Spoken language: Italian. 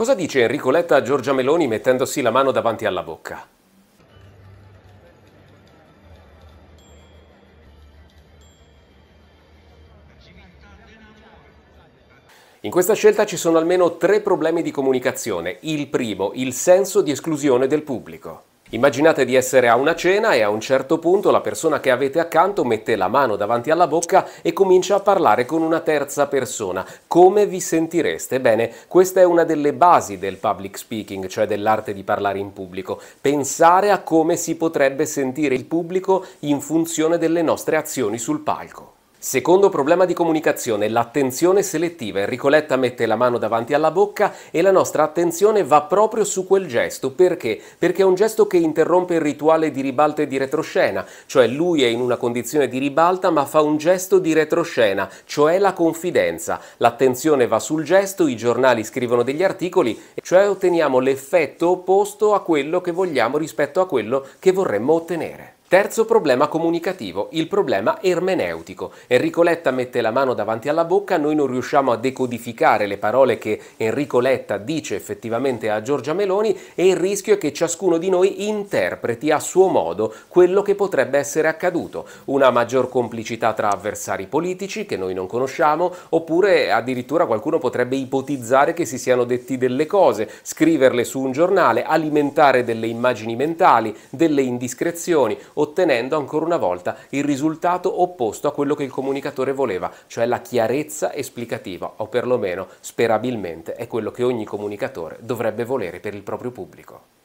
Cosa dice Enrico Letta a Giorgia Meloni mettendosi la mano davanti alla bocca? In questa scelta ci sono almeno tre problemi di comunicazione. Il primo, il senso di esclusione del pubblico. Immaginate di essere a una cena e a un certo punto la persona che avete accanto mette la mano davanti alla bocca e comincia a parlare con una terza persona. Come vi sentireste? Bene, questa è una delle basi del public speaking, cioè dell'arte di parlare in pubblico. Pensare a come si potrebbe sentire il pubblico in funzione delle nostre azioni sul palco. Secondo problema di comunicazione, l'attenzione selettiva. Enricoletta mette la mano davanti alla bocca e la nostra attenzione va proprio su quel gesto. Perché? Perché è un gesto che interrompe il rituale di ribalta e di retroscena, cioè lui è in una condizione di ribalta ma fa un gesto di retroscena, cioè la confidenza. L'attenzione va sul gesto, i giornali scrivono degli articoli, cioè otteniamo l'effetto opposto a quello che vogliamo rispetto a quello che vorremmo ottenere. Terzo problema comunicativo, il problema ermeneutico. Enrico Letta mette la mano davanti alla bocca, noi non riusciamo a decodificare le parole che Enrico Letta dice effettivamente a Giorgia Meloni e il rischio è che ciascuno di noi interpreti a suo modo quello che potrebbe essere accaduto. Una maggior complicità tra avversari politici che noi non conosciamo, oppure addirittura qualcuno potrebbe ipotizzare che si siano detti delle cose, scriverle su un giornale, alimentare delle immagini mentali, delle indiscrezioni ottenendo ancora una volta il risultato opposto a quello che il comunicatore voleva, cioè la chiarezza esplicativa, o perlomeno sperabilmente è quello che ogni comunicatore dovrebbe volere per il proprio pubblico.